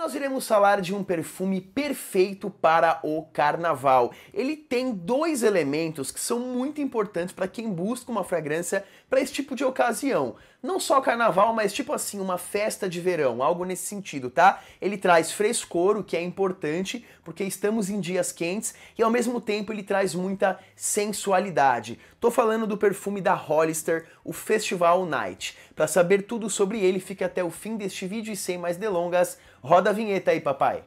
nós iremos falar de um perfume perfeito para o carnaval. Ele tem dois elementos que são muito importantes para quem busca uma fragrância para esse tipo de ocasião. Não só carnaval, mas tipo assim, uma festa de verão, algo nesse sentido, tá? Ele traz frescor, o que é importante, porque estamos em dias quentes, e ao mesmo tempo ele traz muita sensualidade. Tô falando do perfume da Hollister, o Festival Night. Para saber tudo sobre ele, fique até o fim deste vídeo e sem mais delongas, roda a vinheta aí, papai.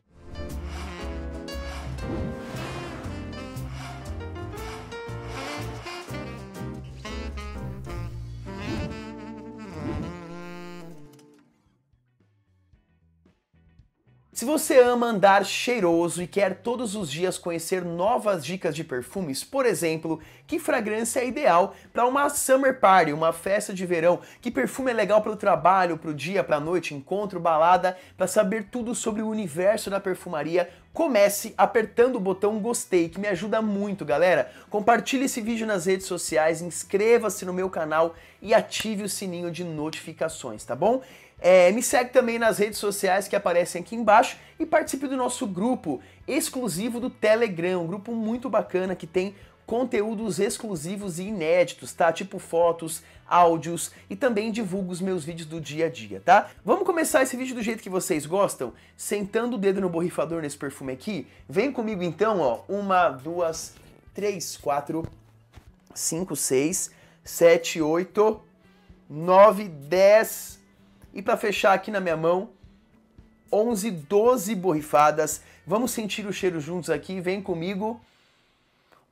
Se você ama andar cheiroso e quer todos os dias conhecer novas dicas de perfumes, por exemplo, que fragrância é ideal para uma summer party, uma festa de verão? Que perfume é legal para o trabalho, para o dia, para a noite, encontro, balada? Para saber tudo sobre o universo da perfumaria, comece apertando o botão gostei, que me ajuda muito, galera. Compartilhe esse vídeo nas redes sociais, inscreva-se no meu canal e ative o sininho de notificações, tá bom? É, me segue também nas redes sociais que aparecem aqui embaixo e participe do nosso grupo exclusivo do Telegram, um grupo muito bacana que tem conteúdos exclusivos e inéditos, tá? Tipo fotos, áudios e também divulgo os meus vídeos do dia a dia, tá? Vamos começar esse vídeo do jeito que vocês gostam? Sentando o dedo no borrifador nesse perfume aqui? Vem comigo então, ó. Uma, duas, três, quatro, cinco, seis, sete, oito, nove, dez... E para fechar aqui na minha mão, 11, 12 borrifadas. Vamos sentir o cheiro juntos aqui, vem comigo.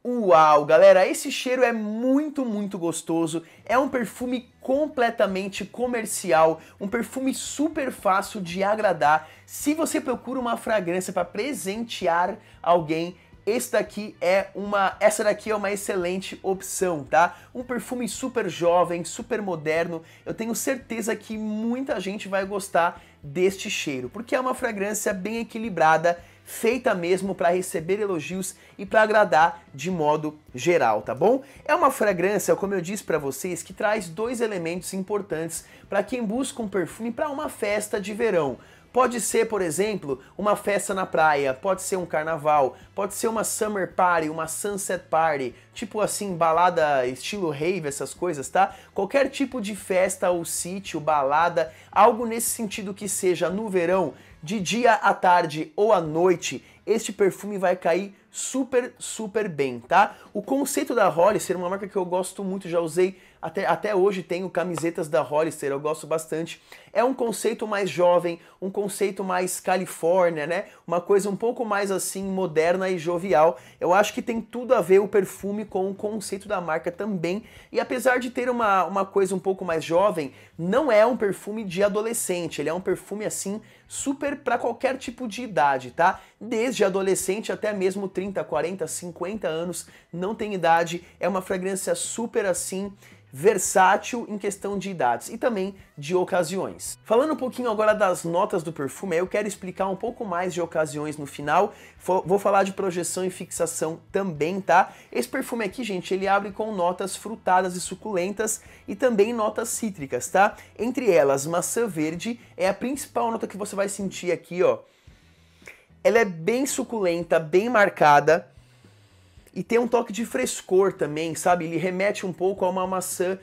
Uau, galera, esse cheiro é muito, muito gostoso. É um perfume completamente comercial, um perfume super fácil de agradar. Se você procura uma fragrância para presentear alguém, esse daqui é uma, essa daqui é uma excelente opção, tá? Um perfume super jovem, super moderno. Eu tenho certeza que muita gente vai gostar deste cheiro, porque é uma fragrância bem equilibrada, feita mesmo para receber elogios e para agradar de modo geral, tá bom? É uma fragrância, como eu disse para vocês, que traz dois elementos importantes para quem busca um perfume para uma festa de verão. Pode ser, por exemplo, uma festa na praia, pode ser um carnaval, pode ser uma summer party, uma sunset party, tipo assim, balada estilo rave, essas coisas, tá? Qualquer tipo de festa ou sítio, balada, algo nesse sentido que seja no verão, de dia à tarde ou à noite, este perfume vai cair super, super bem, tá? O conceito da Holly ser uma marca que eu gosto muito, já usei até, até hoje tenho camisetas da Hollister, eu gosto bastante. É um conceito mais jovem, um conceito mais Califórnia, né? Uma coisa um pouco mais assim moderna e jovial. Eu acho que tem tudo a ver o perfume com o conceito da marca também. E apesar de ter uma, uma coisa um pouco mais jovem, não é um perfume de adolescente, ele é um perfume assim super para qualquer tipo de idade, tá? Desde adolescente até mesmo 30, 40, 50 anos, não tem idade, é uma fragrância super assim versátil em questão de idades e também de ocasiões. Falando um pouquinho agora das notas do perfume, eu quero explicar um pouco mais de ocasiões no final. Vou falar de projeção e fixação também, tá? Esse perfume aqui, gente, ele abre com notas frutadas e suculentas e também notas cítricas, tá? Entre elas, maçã verde é a principal nota que você vai vai sentir aqui, ó. Ela é bem suculenta, bem marcada. E tem um toque de frescor também, sabe? Ele remete um pouco a uma maçã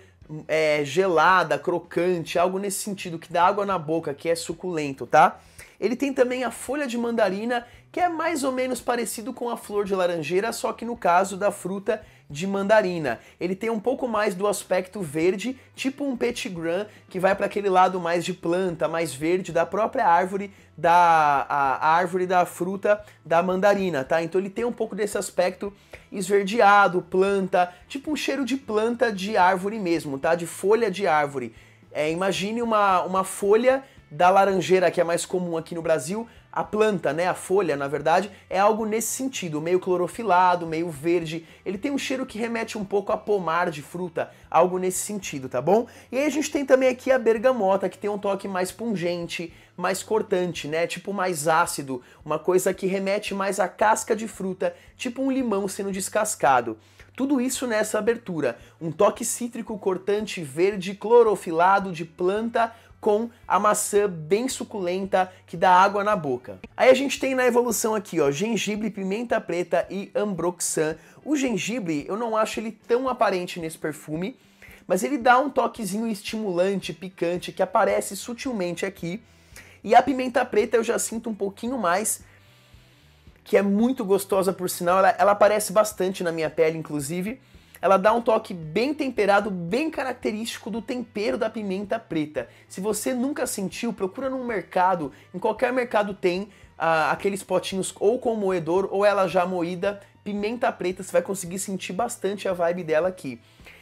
é, gelada, crocante, algo nesse sentido, que dá água na boca, que é suculento, tá? Ele tem também a folha de mandarina que é mais ou menos parecido com a flor de laranjeira, só que no caso da fruta de mandarina. Ele tem um pouco mais do aspecto verde, tipo um petitgrain, que vai para aquele lado mais de planta, mais verde da própria árvore da a árvore da fruta da mandarina, tá? Então ele tem um pouco desse aspecto esverdeado, planta, tipo um cheiro de planta de árvore mesmo, tá? De folha de árvore. É, imagine uma, uma folha da laranjeira, que é mais comum aqui no Brasil, a planta, né, a folha, na verdade, é algo nesse sentido, meio clorofilado, meio verde. Ele tem um cheiro que remete um pouco a pomar de fruta, algo nesse sentido, tá bom? E aí a gente tem também aqui a bergamota, que tem um toque mais pungente, mais cortante, né? Tipo mais ácido, uma coisa que remete mais à casca de fruta, tipo um limão sendo descascado. Tudo isso nessa abertura, um toque cítrico cortante verde clorofilado de planta com a maçã bem suculenta que dá água na boca. Aí a gente tem na evolução aqui, ó, gengibre, pimenta preta e ambroxan. O gengibre, eu não acho ele tão aparente nesse perfume, mas ele dá um toquezinho estimulante, picante, que aparece sutilmente aqui. E a pimenta preta eu já sinto um pouquinho mais, que é muito gostosa por sinal, ela, ela aparece bastante na minha pele, inclusive ela dá um toque bem temperado, bem característico do tempero da pimenta preta. Se você nunca sentiu, procura num mercado, em qualquer mercado tem ah, aqueles potinhos ou com moedor ou ela já moída, pimenta preta, você vai conseguir sentir bastante a vibe dela aqui.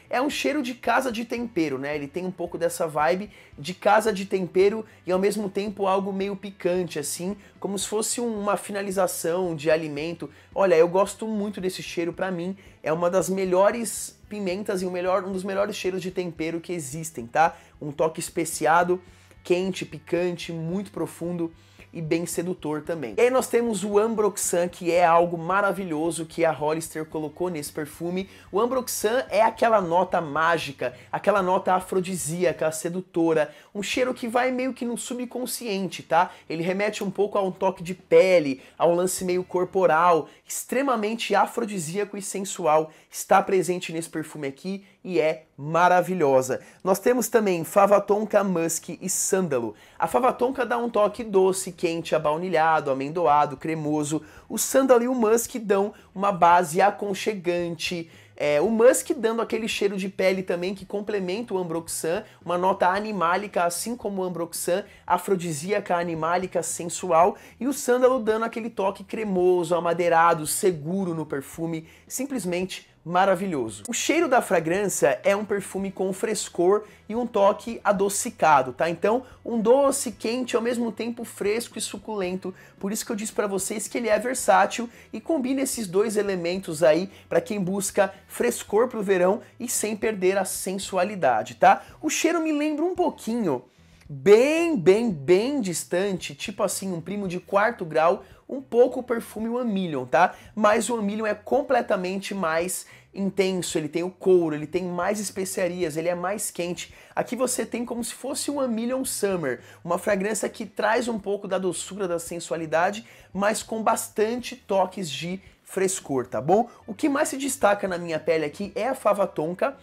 É um cheiro de casa de tempero, né? Ele tem um pouco dessa vibe de casa de tempero e ao mesmo tempo algo meio picante, assim, como se fosse uma finalização de alimento. Olha, eu gosto muito desse cheiro, para mim é uma das melhores pimentas e um, melhor, um dos melhores cheiros de tempero que existem, tá? Um toque especiado, quente, picante, muito profundo e bem sedutor também. E aí nós temos o Ambroxan, que é algo maravilhoso que a Hollister colocou nesse perfume. O Ambroxan é aquela nota mágica, aquela nota afrodisíaca, sedutora, um cheiro que vai meio que no subconsciente, tá? Ele remete um pouco a um toque de pele, a um lance meio corporal, extremamente afrodisíaco e sensual, está presente nesse perfume aqui e é maravilhosa. Nós temos também fava tonka, musk e sândalo. A fava tonka dá um toque doce, quente, abaunilhado, amendoado, cremoso. O sândalo e o musk dão uma base aconchegante, é, o Musk dando aquele cheiro de pele também que complementa o Ambroxan, uma nota animálica, assim como o Ambroxan, afrodisíaca, animálica, sensual, e o sândalo dando aquele toque cremoso, amadeirado, seguro no perfume, simplesmente maravilhoso. O cheiro da fragrância é um perfume com frescor e um toque adocicado, tá? Então, um doce quente ao mesmo tempo fresco e suculento. Por isso que eu disse para vocês que ele é versátil e combina esses dois elementos aí para quem busca frescor pro verão e sem perder a sensualidade, tá? O cheiro me lembra um pouquinho bem, bem, bem distante, tipo assim, um primo de quarto grau, um pouco o perfume One Million, tá? Mas o One Million é completamente mais intenso, ele tem o couro, ele tem mais especiarias, ele é mais quente. Aqui você tem como se fosse um Million Summer, uma fragrância que traz um pouco da doçura, da sensualidade, mas com bastante toques de frescor, tá bom? O que mais se destaca na minha pele aqui é a fava tonka,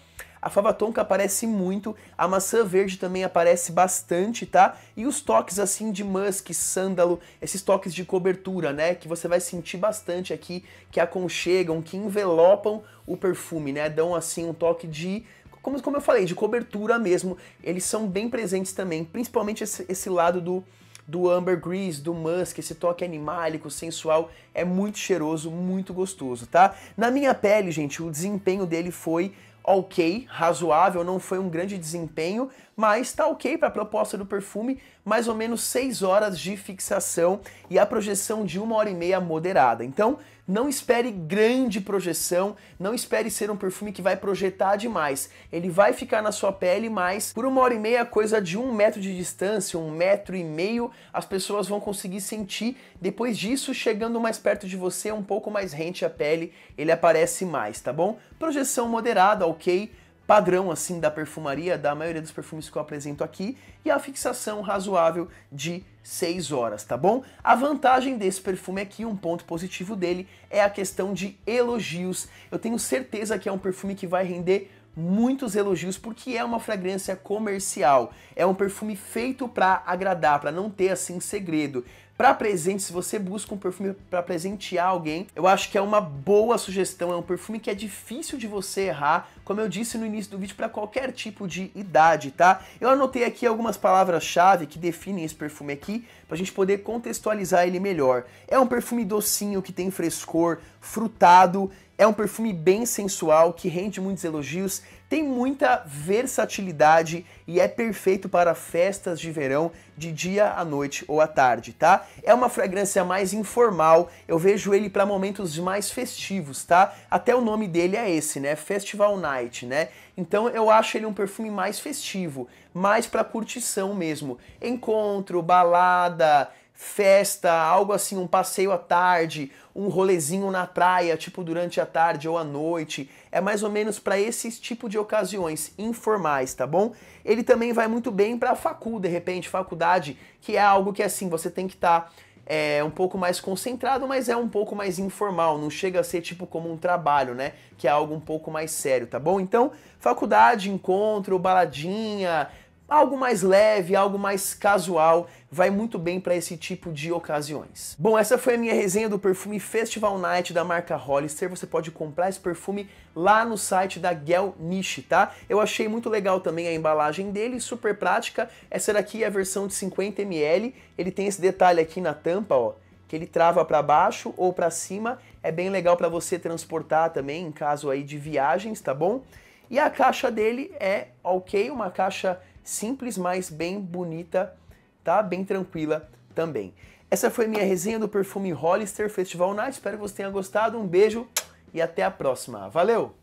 a fava tonka aparece muito, a maçã verde também aparece bastante, tá? E os toques assim de musk, sândalo, esses toques de cobertura, né? Que você vai sentir bastante aqui, que aconchegam, que envelopam o perfume, né? Dão assim um toque de como, como eu falei, de cobertura mesmo, eles são bem presentes também, principalmente esse, esse lado do, do ambergris, do musk, esse toque animálico, sensual, é muito cheiroso, muito gostoso, tá? Na minha pele, gente, o desempenho dele foi ok, razoável, não foi um grande desempenho, mas tá ok para a proposta do perfume, mais ou menos 6 horas de fixação e a projeção de uma hora e meia moderada. Então, não espere grande projeção, não espere ser um perfume que vai projetar demais. Ele vai ficar na sua pele, mas por uma hora e meia, coisa de um metro de distância, um metro e meio, as pessoas vão conseguir sentir. Depois disso, chegando mais perto de você, um pouco mais rente à pele, ele aparece mais, tá bom? Projeção moderada, ok? padrão assim da perfumaria, da maioria dos perfumes que eu apresento aqui, e a fixação razoável de 6 horas, tá bom? A vantagem desse perfume aqui, um ponto positivo dele, é a questão de elogios. Eu tenho certeza que é um perfume que vai render muitos elogios porque é uma fragrância comercial, é um perfume feito para agradar, para não ter assim segredo para presente, se você busca um perfume para presentear alguém, eu acho que é uma boa sugestão, é um perfume que é difícil de você errar, como eu disse no início do vídeo, para qualquer tipo de idade, tá? Eu anotei aqui algumas palavras-chave que definem esse perfume aqui, para a gente poder contextualizar ele melhor. É um perfume docinho, que tem frescor, frutado, é um perfume bem sensual, que rende muitos elogios, tem muita versatilidade e é perfeito para festas de verão de dia à noite ou à tarde, tá? É uma fragrância mais informal, eu vejo ele para momentos mais festivos, tá? Até o nome dele é esse, né? Festival Night, né? Então eu acho ele um perfume mais festivo, mais para curtição mesmo. Encontro, balada, festa, algo assim, um passeio à tarde, um rolezinho na praia, tipo durante a tarde ou à noite. É mais ou menos para esses tipo de ocasiões informais, tá bom? Ele também vai muito bem para faculdade de repente, faculdade, que é algo que assim você tem que estar tá, é, um pouco mais concentrado, mas é um pouco mais informal, não chega a ser tipo como um trabalho, né? Que é algo um pouco mais sério, tá bom? Então, faculdade, encontro, baladinha, Algo mais leve, algo mais casual, vai muito bem para esse tipo de ocasiões. Bom, essa foi a minha resenha do perfume Festival Night da marca Hollister. Você pode comprar esse perfume lá no site da Gel Niche, tá? Eu achei muito legal também a embalagem dele, super prática. Essa daqui é a versão de 50ml. Ele tem esse detalhe aqui na tampa, ó, que ele trava para baixo ou para cima. É bem legal para você transportar também em caso aí de viagens, tá bom? E a caixa dele é ok, uma caixa simples, mas bem bonita, tá? Bem tranquila também. Essa foi minha resenha do perfume Hollister Festival Night. Espero que você tenha gostado. Um beijo e até a próxima. Valeu!